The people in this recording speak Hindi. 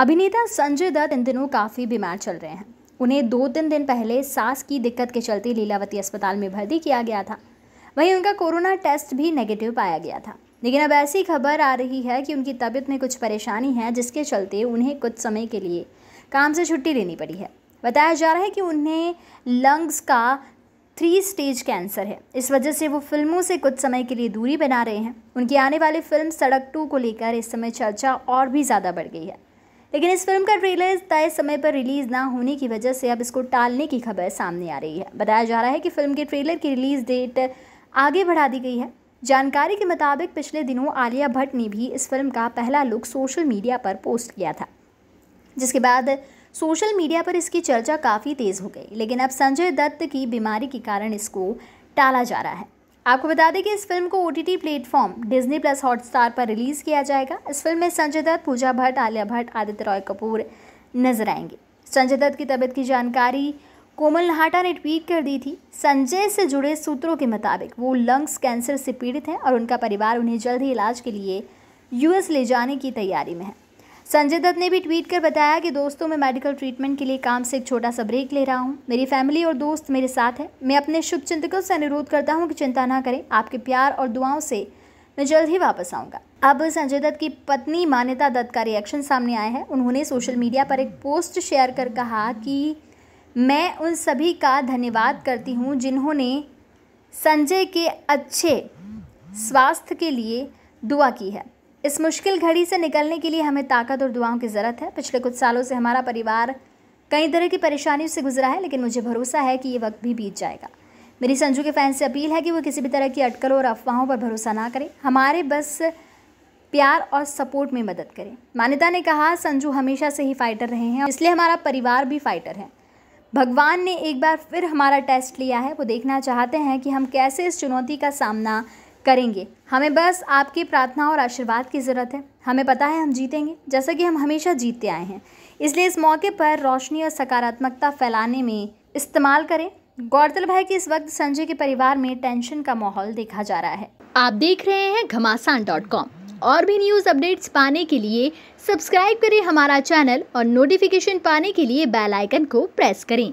अभिनेता संजय दत्त इन दिनों काफ़ी बीमार चल रहे हैं उन्हें दो तीन दिन पहले सांस की दिक्कत के चलते लीलावती अस्पताल में भर्ती किया गया था वहीं उनका कोरोना टेस्ट भी नेगेटिव पाया गया था लेकिन अब ऐसी खबर आ रही है कि उनकी तबीयत में कुछ परेशानी है जिसके चलते उन्हें कुछ समय के लिए काम से छुट्टी लेनी पड़ी है बताया जा रहा है कि उन्हें लंग्स का थ्री स्टेज कैंसर है इस वजह से वो फिल्मों से कुछ समय के लिए दूरी बना रहे हैं उनकी आने वाली फिल्म सड़क टू को लेकर इस समय चर्चा और भी ज़्यादा बढ़ गई है लेकिन इस फिल्म का ट्रेलर तय समय पर रिलीज़ ना होने की वजह से अब इसको टालने की खबर सामने आ रही है बताया जा रहा है कि फिल्म के ट्रेलर की रिलीज़ डेट आगे बढ़ा दी गई है जानकारी के मुताबिक पिछले दिनों आलिया भट्ट ने भी इस फिल्म का पहला लुक सोशल मीडिया पर पोस्ट किया था जिसके बाद सोशल मीडिया पर इसकी चर्चा काफ़ी तेज़ हो गई लेकिन अब संजय दत्त की बीमारी के कारण इसको टाला जा रहा है आपको बता दें कि इस फिल्म को O T T platform Disney plus Hotstar पर रिलीज़ किया जाएगा इस फिल्म में संजय दत्त पूजा भट्ट आलिया भट्ट आदित्य रॉय कपूर नजर आएंगे संजय दत्त की तबीयत की जानकारी कोमल नहाटा ने ट्वीट कर दी थी संजय से जुड़े सूत्रों के मुताबिक वो लंग्स कैंसर से पीड़ित हैं और उनका परिवार उन्हें जल्द ही इलाज के लिए यूएस ले जाने की तैयारी में है संजय दत्त ने भी ट्वीट कर बताया कि दोस्तों मैं मेडिकल ट्रीटमेंट के लिए काम से एक छोटा सा ब्रेक ले रहा हूँ मेरी फैमिली और दोस्त मेरे साथ है मैं अपने शुभ चिंतकों से अनुरोध करता हूँ कि चिंता ना करें आपके प्यार और दुआओं से मैं जल्द ही वापस आऊँगा अब संजय दत्त की पत्नी मान्यता दत्त का रिएक्शन सामने आया है उन्होंने सोशल मीडिया पर एक पोस्ट शेयर कर कहा कि मैं उन सभी का धन्यवाद करती हूँ जिन्होंने संजय के अच्छे स्वास्थ्य के लिए दुआ की है इस मुश्किल घड़ी से निकलने के लिए हमें ताकत और दुआओं की ज़रूरत है पिछले कुछ सालों से हमारा परिवार कई तरह की परेशानियों से गुजरा है लेकिन मुझे भरोसा है कि ये वक्त भी बीत जाएगा मेरी संजू के फैंस से अपील है कि वो किसी भी तरह की अटकलों और अफवाहों पर भरोसा ना करें हमारे बस प्यार और सपोर्ट में मदद करें मान्यता ने कहा संजू हमेशा से ही फाइटर रहे हैं इसलिए हमारा परिवार भी फाइटर है भगवान ने एक बार फिर हमारा टेस्ट लिया है वो देखना चाहते हैं कि हम कैसे इस चुनौती का सामना करेंगे हमें बस आपकी प्रार्थना और आशीर्वाद की ज़रूरत है हमें पता है हम जीतेंगे जैसा कि हम हमेशा जीतते आए हैं इसलिए इस मौके पर रोशनी और सकारात्मकता फैलाने में इस्तेमाल करें गौरतलब है कि इस वक्त संजय के परिवार में टेंशन का माहौल देखा जा रहा है आप देख रहे हैं घमासान डॉट कॉम और भी न्यूज़ अपडेट्स पाने के लिए सब्सक्राइब करें हमारा चैनल और नोटिफिकेशन पाने के लिए बेल आइकन को प्रेस करें